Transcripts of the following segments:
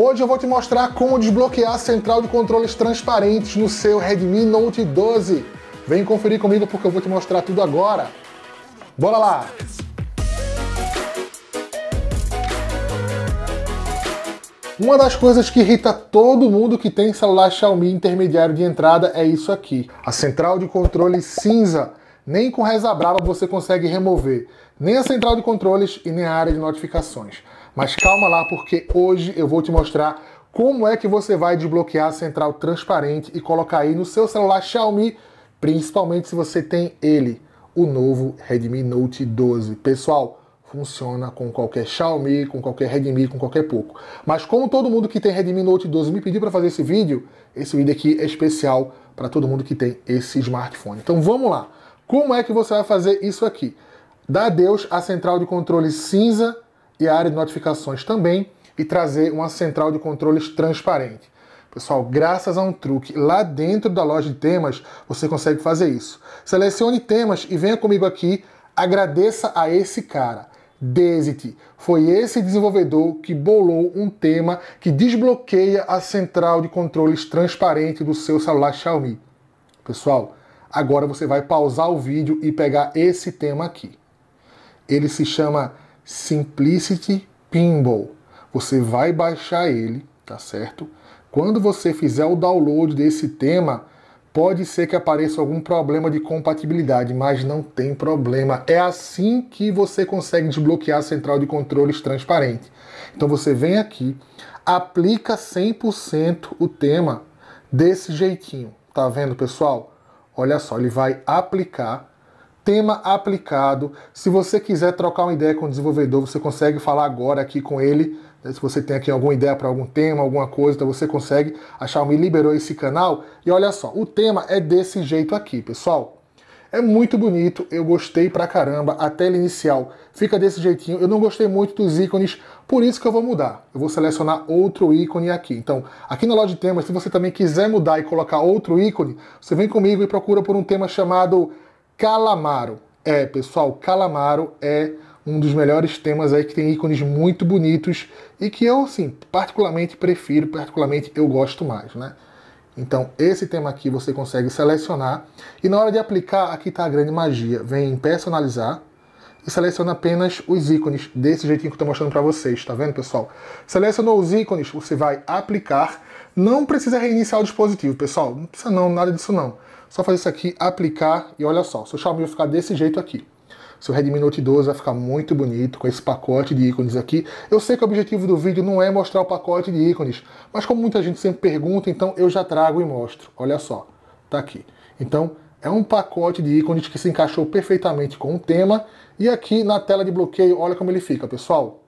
Hoje eu vou te mostrar como desbloquear a central de controles transparentes no seu Redmi Note 12. Vem conferir comigo porque eu vou te mostrar tudo agora. Bora lá! Uma das coisas que irrita todo mundo que tem celular Xiaomi intermediário de entrada é isso aqui. A central de controle cinza. Nem com reza brava você consegue remover. Nem a central de controles e nem a área de notificações. Mas calma lá, porque hoje eu vou te mostrar como é que você vai desbloquear a central transparente e colocar aí no seu celular Xiaomi, principalmente se você tem ele, o novo Redmi Note 12. Pessoal, funciona com qualquer Xiaomi, com qualquer Redmi, com qualquer pouco. Mas como todo mundo que tem Redmi Note 12 me pediu para fazer esse vídeo, esse vídeo aqui é especial para todo mundo que tem esse smartphone. Então vamos lá. Como é que você vai fazer isso aqui? Dá adeus à central de controle cinza e a área de notificações também e trazer uma central de controles transparente. Pessoal, graças a um truque lá dentro da loja de temas, você consegue fazer isso. Selecione temas e venha comigo aqui, agradeça a esse cara. Desity. Foi esse desenvolvedor que bolou um tema que desbloqueia a central de controles transparente do seu celular Xiaomi. Pessoal, agora você vai pausar o vídeo e pegar esse tema aqui. Ele se chama Simplicity Pinball. Você vai baixar ele, tá certo? Quando você fizer o download desse tema, pode ser que apareça algum problema de compatibilidade, mas não tem problema. É assim que você consegue desbloquear a central de controles transparente. Então você vem aqui, aplica 100% o tema desse jeitinho. Tá vendo, pessoal? Olha só, ele vai aplicar tema aplicado. Se você quiser trocar uma ideia com o desenvolvedor, você consegue falar agora aqui com ele. Né, se você tem aqui alguma ideia para algum tema, alguma coisa, então você consegue. achar. Me liberou esse canal. E olha só, o tema é desse jeito aqui, pessoal. É muito bonito, eu gostei pra caramba, a tela inicial fica desse jeitinho. Eu não gostei muito dos ícones, por isso que eu vou mudar. Eu vou selecionar outro ícone aqui. Então, aqui na loja de temas, se você também quiser mudar e colocar outro ícone, você vem comigo e procura por um tema chamado Calamaro. É, pessoal, Calamaro é um dos melhores temas aí que tem ícones muito bonitos e que eu, assim, particularmente prefiro, particularmente eu gosto mais, né? Então, esse tema aqui você consegue selecionar e na hora de aplicar, aqui está a grande magia. Vem em personalizar e seleciona apenas os ícones desse jeitinho que eu estou mostrando para vocês, tá vendo, pessoal? Selecionou os ícones, você vai aplicar. Não precisa reiniciar o dispositivo, pessoal. Não precisa não, nada disso não. Só fazer isso aqui, aplicar e olha só, seu Xiaomi vai ficar desse jeito aqui. Seu Redmi Note 12 vai ficar muito bonito com esse pacote de ícones aqui. Eu sei que o objetivo do vídeo não é mostrar o pacote de ícones, mas como muita gente sempre pergunta, então eu já trago e mostro. Olha só, tá aqui. Então, é um pacote de ícones que se encaixou perfeitamente com o tema. E aqui na tela de bloqueio, olha como ele fica, pessoal.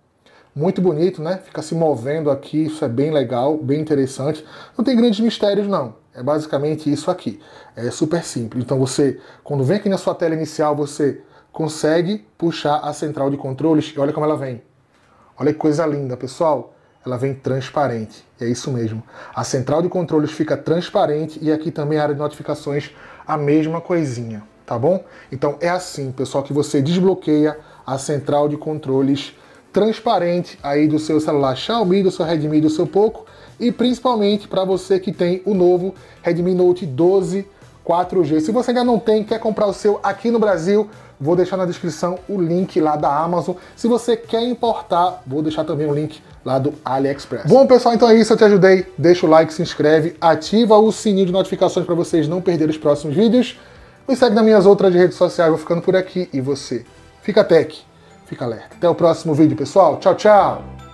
Muito bonito, né? Fica se movendo aqui, isso é bem legal, bem interessante. Não tem grandes mistérios, não. É basicamente isso aqui. É super simples. Então você, quando vem aqui na sua tela inicial, você consegue puxar a central de controles e olha como ela vem. Olha que coisa linda, pessoal. Ela vem transparente. É isso mesmo. A central de controles fica transparente e aqui também a área de notificações a mesma coisinha, tá bom? Então é assim, pessoal, que você desbloqueia a central de controles transparente aí do seu celular Xiaomi, do seu Redmi, do seu Poco e principalmente para você que tem o novo Redmi Note 12 4G. Se você ainda não tem, quer comprar o seu aqui no Brasil, vou deixar na descrição o link lá da Amazon. Se você quer importar, vou deixar também o link lá do AliExpress. Bom, pessoal, então é isso. Eu te ajudei. Deixa o like, se inscreve, ativa o sininho de notificações para vocês não perderem os próximos vídeos. Me segue nas minhas outras redes sociais. Vou ficando por aqui. E você? Fica tech. Fica alerta. Até o próximo vídeo, pessoal. Tchau, tchau!